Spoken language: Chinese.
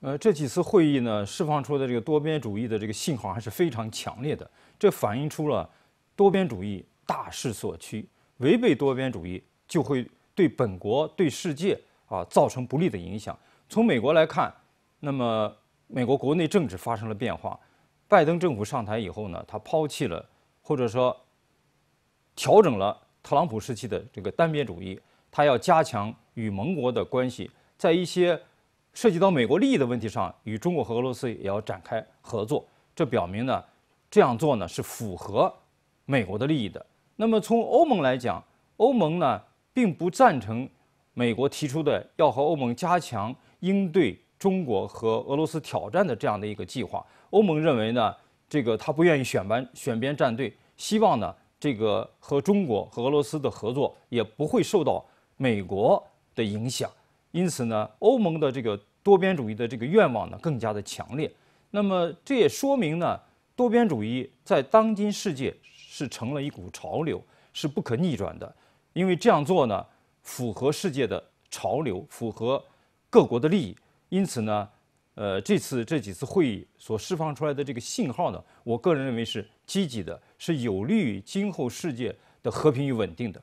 呃，这几次会议呢，释放出的这个多边主义的这个信号还是非常强烈的。这反映出了多边主义大势所趋，违背多边主义就会对本国、对世界啊造成不利的影响。从美国来看，那么美国国内政治发生了变化，拜登政府上台以后呢，他抛弃了或者说调整了特朗普时期的这个单边主义，他要加强与盟国的关系，在一些。涉及到美国利益的问题上，与中国和俄罗斯也要展开合作，这表明呢，这样做呢是符合美国的利益的。那么从欧盟来讲，欧盟呢并不赞成美国提出的要和欧盟加强应对中国和俄罗斯挑战的这样的一个计划。欧盟认为呢，这个他不愿意选班选边站队，希望呢这个和中国、和俄罗斯的合作也不会受到美国的影响。因此呢，欧盟的这个多边主义的这个愿望呢，更加的强烈。那么这也说明呢，多边主义在当今世界是成了一股潮流，是不可逆转的。因为这样做呢，符合世界的潮流，符合各国的利益。因此呢，呃，这次这几次会议所释放出来的这个信号呢，我个人认为是积极的，是有利于今后世界的和平与稳定的。